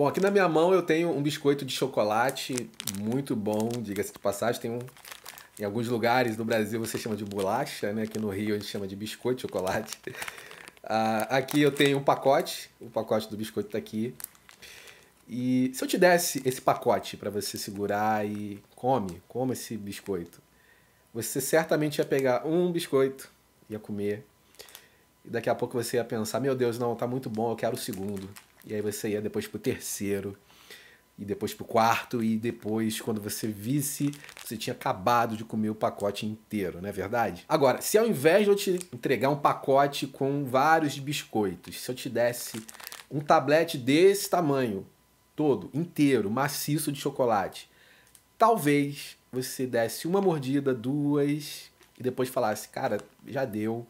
Bom, aqui na minha mão eu tenho um biscoito de chocolate muito bom, diga-se de passagem. Tem um, em alguns lugares no Brasil você chama de bolacha, né? Aqui no Rio a gente chama de biscoito de chocolate. Uh, aqui eu tenho um pacote, o pacote do biscoito está aqui. E se eu te desse esse pacote para você segurar e come, come esse biscoito, você certamente ia pegar um biscoito, ia comer. E daqui a pouco você ia pensar, meu Deus, não, tá muito bom, eu quero o segundo. E aí você ia depois pro terceiro, e depois pro quarto, e depois, quando você visse, você tinha acabado de comer o pacote inteiro, não é verdade? Agora, se ao invés de eu te entregar um pacote com vários biscoitos, se eu te desse um tablete desse tamanho, todo, inteiro, maciço de chocolate, talvez você desse uma mordida, duas, e depois falasse, cara, já deu,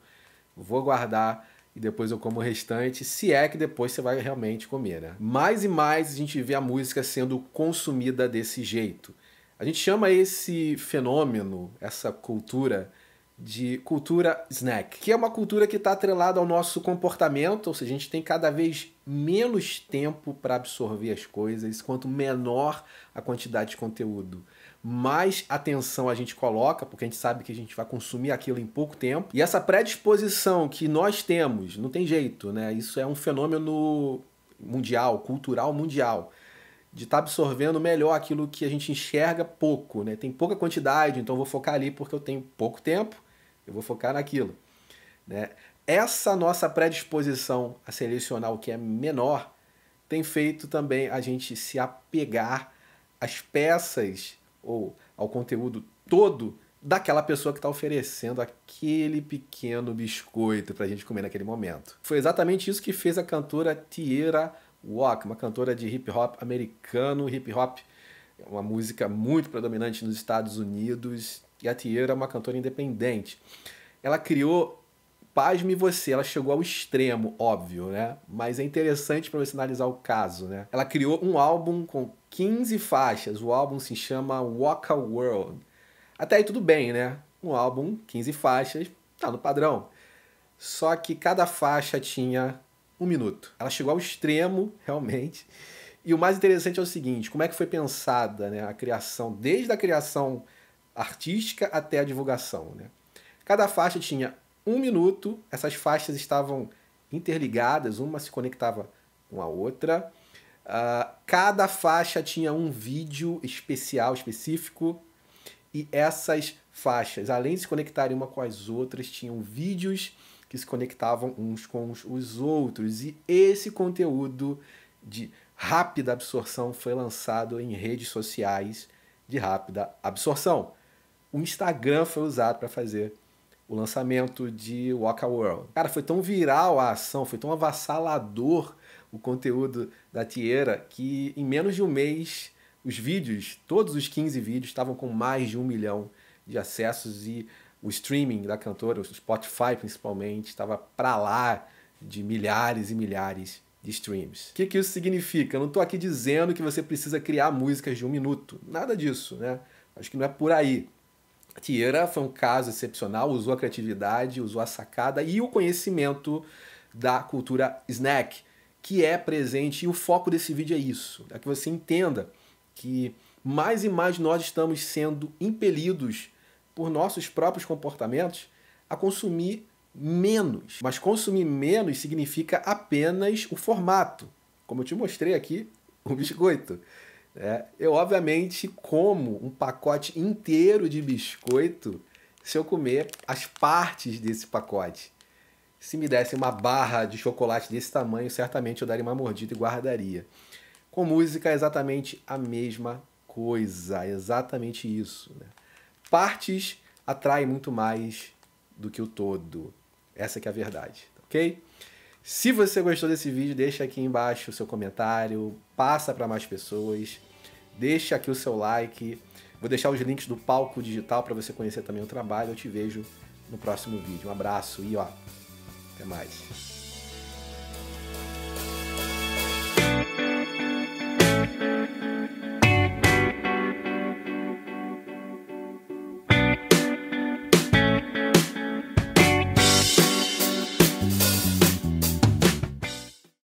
vou guardar e depois eu como o restante, se é que depois você vai realmente comer, né? Mais e mais a gente vê a música sendo consumida desse jeito. A gente chama esse fenômeno, essa cultura, de cultura snack, que é uma cultura que está atrelada ao nosso comportamento, ou seja, a gente tem cada vez menos tempo para absorver as coisas, quanto menor a quantidade de conteúdo, mais atenção a gente coloca, porque a gente sabe que a gente vai consumir aquilo em pouco tempo. E essa predisposição que nós temos, não tem jeito, né? Isso é um fenômeno mundial, cultural mundial de estar tá absorvendo melhor aquilo que a gente enxerga pouco, né? Tem pouca quantidade, então vou focar ali porque eu tenho pouco tempo. Eu vou focar naquilo. Né? Essa nossa predisposição a selecionar o que é menor tem feito também a gente se apegar às peças ou ao conteúdo todo daquela pessoa que está oferecendo aquele pequeno biscoito para a gente comer naquele momento. Foi exatamente isso que fez a cantora Tierra Walk, uma cantora de hip hop americano, hip hop, é uma música muito predominante nos Estados Unidos, e a Gatier era uma cantora independente. Ela criou, pasme você, ela chegou ao extremo, óbvio, né? Mas é interessante para você analisar o caso, né? Ela criou um álbum com 15 faixas. O álbum se chama Walk a World. Até aí tudo bem, né? Um álbum, 15 faixas, tá no padrão. Só que cada faixa tinha um minuto. Ela chegou ao extremo, realmente. E o mais interessante é o seguinte: como é que foi pensada né, a criação, desde a criação artística até a divulgação. Né? Cada faixa tinha um minuto, essas faixas estavam interligadas, uma se conectava com a outra. Uh, cada faixa tinha um vídeo especial, específico, e essas faixas, além de se conectarem uma com as outras, tinham vídeos que se conectavam uns com os outros. E esse conteúdo de rápida absorção foi lançado em redes sociais de rápida absorção o Instagram foi usado para fazer o lançamento de Waka World. Cara, foi tão viral a ação, foi tão avassalador o conteúdo da Tierra que em menos de um mês os vídeos, todos os 15 vídeos, estavam com mais de um milhão de acessos e o streaming da cantora, o Spotify principalmente, estava para lá de milhares e milhares de streams. O que, que isso significa? Eu não estou aqui dizendo que você precisa criar músicas de um minuto, nada disso, né? Acho que não é por aí. Tieira foi um caso excepcional, usou a criatividade, usou a sacada e o conhecimento da cultura snack, que é presente, e o foco desse vídeo é isso, é que você entenda que mais e mais nós estamos sendo impelidos por nossos próprios comportamentos a consumir menos. Mas consumir menos significa apenas o formato, como eu te mostrei aqui, o biscoito. É, eu, obviamente, como um pacote inteiro de biscoito se eu comer as partes desse pacote. Se me desse uma barra de chocolate desse tamanho, certamente eu daria uma mordida e guardaria. Com música é exatamente a mesma coisa, é exatamente isso. Né? Partes atraem muito mais do que o todo. Essa que é a verdade, ok? Se você gostou desse vídeo, deixa aqui embaixo o seu comentário, passa para mais pessoas, deixa aqui o seu like. Vou deixar os links do palco digital para você conhecer também o trabalho. Eu te vejo no próximo vídeo. Um abraço e ó, até mais.